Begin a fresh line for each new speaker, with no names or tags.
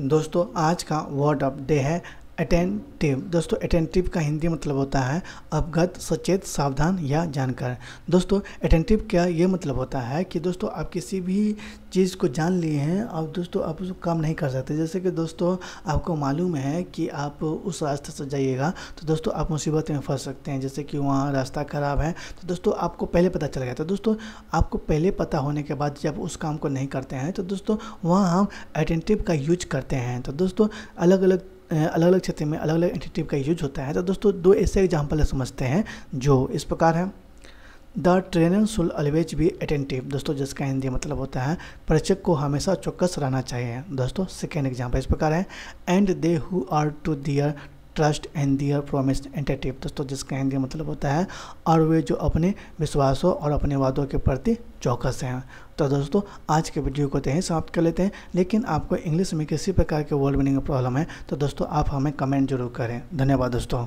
दोस्तों आज का वर्ड ऑफ डे है अटेंटिव दोस्तों अटेंटिव का हिंदी मतलब होता है अवगत सचेत सावधान या जानकार दोस्तों अटेंटिव का ये मतलब होता है कि दोस्तों आप किसी भी चीज़ को जान लिए हैं और दोस्तों आप उसको काम नहीं कर सकते जैसे कि दोस्तों आपको मालूम है कि आप उस रास्ते से जाइएगा तो दोस्तों आप मुसीबत में फंस सकते हैं जैसे कि वहाँ रास्ता ख़राब है तो दोस्तों आपको पहले पता चल गया था तो दोस्तों आपको पहले पता होने के बाद जब उस काम को नहीं करते हैं तो दोस्तों वहाँ हम अटेंटिव का यूज करते हैं तो दोस्तों अलग अलग अलग अलग क्षेत्र में अलग अलग एंटिटी का यूज होता है तो दोस्तों दो ऐसे एग्जाम्पल समझते हैं जो इस प्रकार हैं the trainer should always be attentive दोस्तों जिसका हिंदी मतलब होता है परीक्षक को हमेशा चौकस रहना चाहिए दोस्तों सेकेंड एग्जाम्पल इस प्रकार है and they who are to their trust and their promise एंटरटेप दोस्तों जिसका हिंदी मतलब होता है और वे जो अपने विश्वासों और अपने वादों के प्रति चौकस हैं तो दोस्तों आज के वीडियो को तो यहीं समाप्त कर लेते हैं लेकिन आपको इंग्लिश में किसी प्रकार के वर्ड मीनिंग प्रॉब्लम है तो दोस्तों आप हमें कमेंट जरूर करें धन्यवाद दोस्तों